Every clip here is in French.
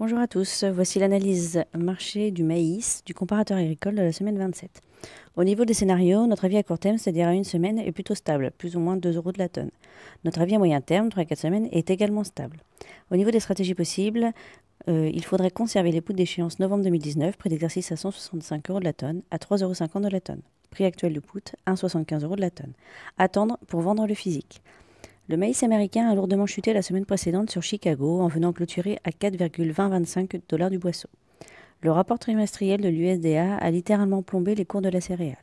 Bonjour à tous, voici l'analyse marché du maïs du comparateur agricole de la semaine 27. Au niveau des scénarios, notre avis à court terme, c'est-à-dire à une semaine, est plutôt stable, plus ou moins 2 euros de la tonne. Notre avis à moyen terme, 3 à 4 semaines, est également stable. Au niveau des stratégies possibles, euh, il faudrait conserver les poutres d'échéance novembre 2019, prix d'exercice à 165 euros de la tonne, à 3,50 euros de la tonne. Prix actuel de poutre, 1,75 euros de la tonne. Attendre pour vendre le physique. Le maïs américain a lourdement chuté la semaine précédente sur Chicago en venant clôturer à 4,2025 dollars du boisseau. Le rapport trimestriel de l'USDA a littéralement plombé les cours de la céréale.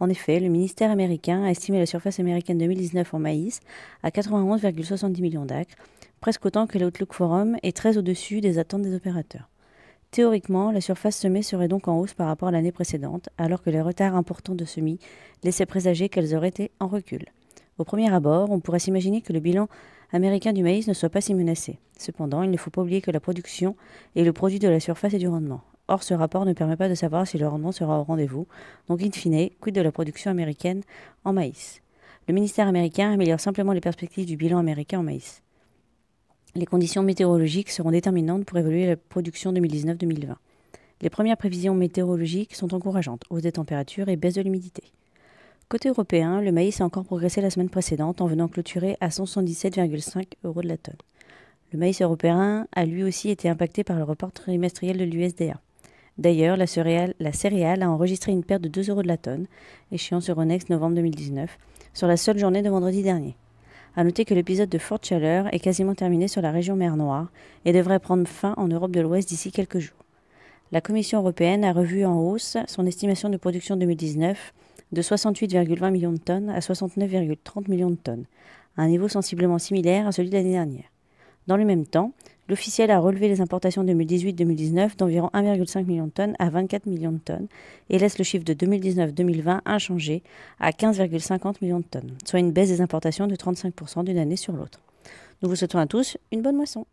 En effet, le ministère américain a estimé la surface américaine 2019 en maïs à 91,70 millions d'acres, presque autant que l'Outlook Forum est très au-dessus des attentes des opérateurs. Théoriquement, la surface semée serait donc en hausse par rapport à l'année précédente, alors que les retards importants de semis laissaient présager qu'elles auraient été en recul. Au premier abord, on pourrait s'imaginer que le bilan américain du maïs ne soit pas si menacé. Cependant, il ne faut pas oublier que la production est le produit de la surface et du rendement. Or, ce rapport ne permet pas de savoir si le rendement sera au rendez-vous, donc in fine, quid de la production américaine en maïs Le ministère américain améliore simplement les perspectives du bilan américain en maïs. Les conditions météorologiques seront déterminantes pour évoluer la production 2019-2020. Les premières prévisions météorologiques sont encourageantes, hausse des températures et baisse de l'humidité. Côté européen, le maïs a encore progressé la semaine précédente en venant clôturer à 117,5 euros de la tonne. Le maïs européen a lui aussi été impacté par le report trimestriel de l'USDA. D'ailleurs, la céréale, a enregistré une perte de 2 euros de la tonne, échéance Euronext novembre 2019, sur la seule journée de vendredi dernier. A noter que l'épisode de forte chaleur est quasiment terminé sur la région mer Noire et devrait prendre fin en Europe de l'Ouest d'ici quelques jours. La Commission européenne a revu en hausse son estimation de production 2019 de 68,20 millions de tonnes à 69,30 millions de tonnes, à un niveau sensiblement similaire à celui de l'année dernière. Dans le même temps, l'officiel a relevé les importations 2018-2019 d'environ 1,5 million de tonnes à 24 millions de tonnes et laisse le chiffre de 2019-2020 inchangé à 15,50 millions de tonnes, soit une baisse des importations de 35% d'une année sur l'autre. Nous vous souhaitons à tous une bonne moisson.